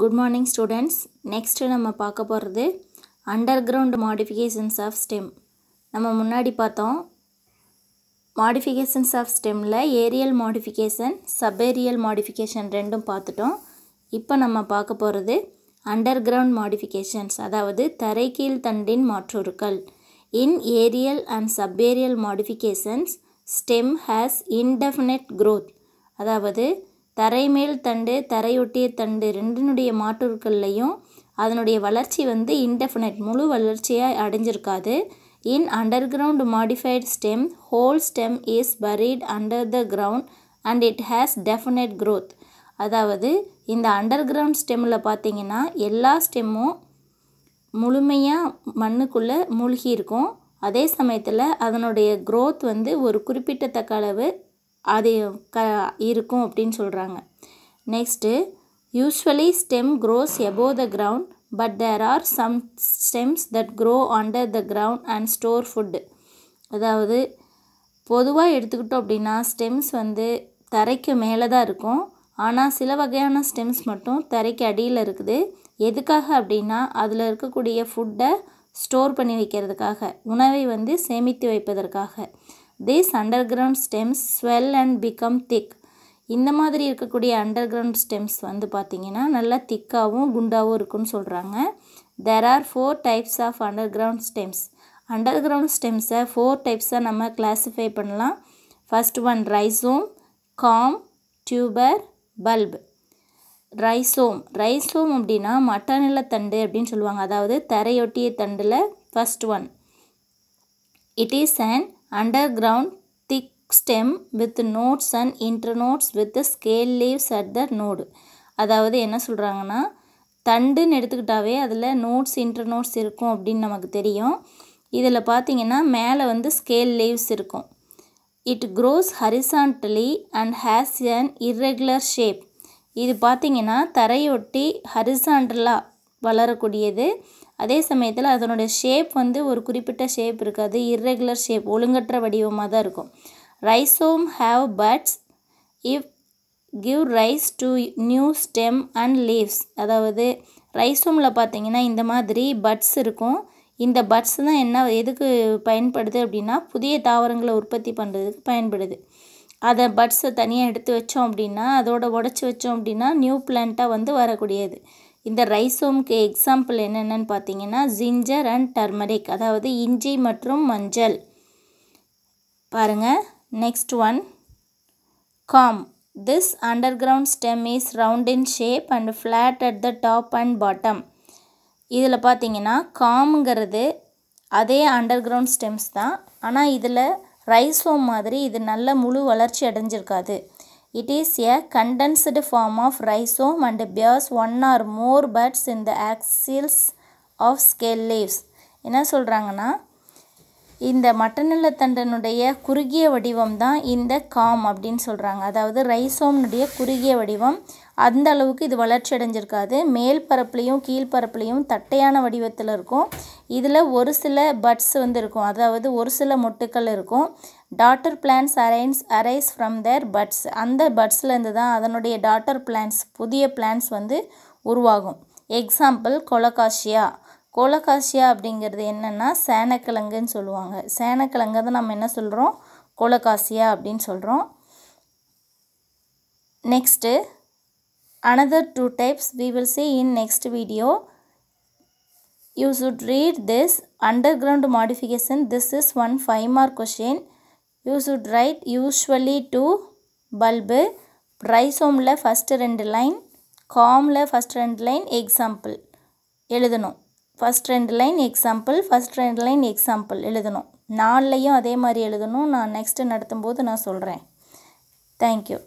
Good morning students next நம்ம பார்க்க போகிறது underground modifications of stem நம்ம முன்னாடி பார்த்தோம் மாடிஃபிகேஷன்ஸ் ஆஃப் ஸ்டெம்மில் ஏரியல் மாடிஃபிகேஷன் சப்பேரியல் மாடிஃபிகேஷன் ரெண்டும் பார்த்துட்டோம் இப்போ நம்ம பார்க்க போகிறது அண்டர் கிரவுண்ட் மாடிஃபிகேஷன்ஸ் அதாவது தரைக்கீழ் தண்டின் மாற்றுருக்கள் in aerial and subaerial modifications stem has indefinite growth அதாவது தரைமேல் தண்டு தரையொட்டிய தண்டு ரெண்டினுடைய மாற்றுருக்கள்லையும் அதனுடைய வளர்ச்சி வந்து இன்டெஃபினட் முழு வளர்ச்சியாக அடைஞ்சிருக்காது in underground modified stem whole stem is buried under the ground and it has definite growth அதாவது இந்த அண்டர் கிரவுண்ட் ஸ்டெம்மில் பார்த்திங்கன்னா எல்லா ஸ்டெம்மும் முழுமையாக மண்ணுக்குள்ளே மூழ்கி இருக்கும் அதே சமயத்தில் அதனுடைய க்ரோத் வந்து ஒரு குறிப்பிட்டத்தக்க அளவு அது க இருக்கும் அப்படின்னு சொல்கிறாங்க next usually stem grows above the ground but there are some stems that grow under the ground and store food அதாவது பொதுவாக எடுத்துக்கிட்டோம் அப்படின்னா ஸ்டெம்ஸ் வந்து தரைக்கு மேலே தான் இருக்கும் ஆனால் சில வகையான ஸ்டெம்ஸ் மட்டும் தரைக்கு அடியில் இருக்குது எதுக்காக அப்படின்னா அதில் இருக்கக்கூடிய ஃபுட்டை ஸ்டோர் பண்ணி வைக்கிறதுக்காக உணவை வந்து சேமித்து வைப்பதற்காக this underground stems swell and become thick இந்த மாதிரி இருக்கக்கூடிய அண்டர் கிரவுண்ட் ஸ்டெம்ஸ் வந்து பார்த்திங்கன்னா நல்லா திக்காகவும் குண்டாகவும் இருக்குன்னு சொல்கிறாங்க there are four types of underground stems underground ஸ்டெம்ஸை ஃபோர் டைப்ஸாக நம்ம கிளாஸிஃபை பண்ணலாம் first one rhizome corm tuber bulb rhizome rhizome அப்படின்னா மட்டநில தண்டு அப்படின்னு சொல்லுவாங்க அதாவது தரையொட்டிய தண்டில் first one it is and underground thick stem with nodes and internodes with scale leaves at the node அதாவது என்ன சொல்கிறாங்கன்னா தண்டுன்னு எடுத்துக்கிட்டாவே அதில் நோட்ஸ் இன்டர் நோட்ஸ் இருக்கும் அப்படின்னு நமக்கு தெரியும் இதில் பார்த்திங்கன்னா மேலே வந்து ஸ்கேல் லீவ்ஸ் இருக்கும் it grows horizontally and has an irregular shape இது பார்த்திங்கன்னா தரையொட்டி ஹரிசான்டலாக வளரக்கூடியது அதே சமயத்தில் அதனுடைய ஷேப் வந்து ஒரு குறிப்பிட்ட ஷேப் இருக்காது இர்ரெகுலர் ஷேப் ஒழுங்கற்ற வடிவமாக தான் இருக்கும் rhizome have buds if give rise to new stem and leaves அதாவது ரைஸோமில் பார்த்தீங்கன்னா இந்த மாதிரி பட்ஸ் இருக்கும் இந்த பட்ஸ் தான் என்ன எதுக்கு பயன்படுது அப்படின்னா புதிய தாவரங்களை உற்பத்தி பண்ணுறதுக்கு பயன்படுது அதை பட்ஸை தனியாக எடுத்து வச்சோம் அப்படின்னா அதோட உடச்சி வச்சோம் அப்படின்னா நியூ பிளான்ட்டாக வந்து வரக்கூடியது இந்த ரைசோம்க்கு எக்ஸாம்பிள் என்னென்னு பார்த்தீங்கன்னா ஜிஞ்சர் அண்ட் டர்மரிக் அதாவது இஞ்சி மற்றும் மஞ்சள் பாருங்கள் next one corm this underground stem is round in shape and flat at the top and bottom இதில் பார்த்தீங்கன்னா காமுங்கிறது அதே அண்டர் கிரவுண்ட் ஸ்டெம்ஸ் தான் ஆனால் இதில் ரைசோம் மாதிரி இது நல்ல முழு வளர்ச்சி அடைஞ்சிருக்காது It is a condensed form of rhizome and bears one or more buds in the axils of scale leaves. என்ன சொல்கிறாங்கன்னா இந்த மட்டநிலத்தண்டனுடைய குறுகிய வடிவம் தான் இந்த காம் அப்படின்னு சொல்கிறாங்க அதாவது ரைசோம்னுடைய குறுகிய வடிவம் அந்த அளவுக்கு இது வளர்ச்சி அடைஞ்சிருக்காது மேல் பரப்புலையும் கீழ்பரப்புலையும் தட்டையான வடிவத்தில் இருக்கும் இதில் ஒரு சில பட்ஸ் வந்து இருக்கும் அதாவது ஒரு சில மொட்டுக்கள் இருக்கும் daughter plants arises arise from their buds அந்த பட்ஸ்லேருந்து தான் அதனுடைய டாட்டர் பிளான்ஸ் புதிய பிளான்ஸ் வந்து உருவாகும் எக்ஸாம்பிள் கொலகாஷியா கோலகாசியா அப்படிங்கிறது என்னென்னா சேனக்கிழங்குன்னு சொல்லுவாங்க சேனக்கிழங்கு தான் நம்ம என்ன சொல்கிறோம் கோலகாசியா அப்படின்னு சொல்கிறோம் next another two types we will see in next video you should read this underground modification this is one five mark question you should write usually to bulb ரைசோமில் ஃபஸ்ட்டு ரெண்டு line காமில் first ரெண்டு line example எழுதணும் first ரெண்டு line example first ரெண்டு line example எழுதணும் நாலுலையும் அதே மாதிரி எழுதணும் நான் நெக்ஸ்ட்டு நடத்தும் போது நான் சொல்கிறேன் தேங்க்யூ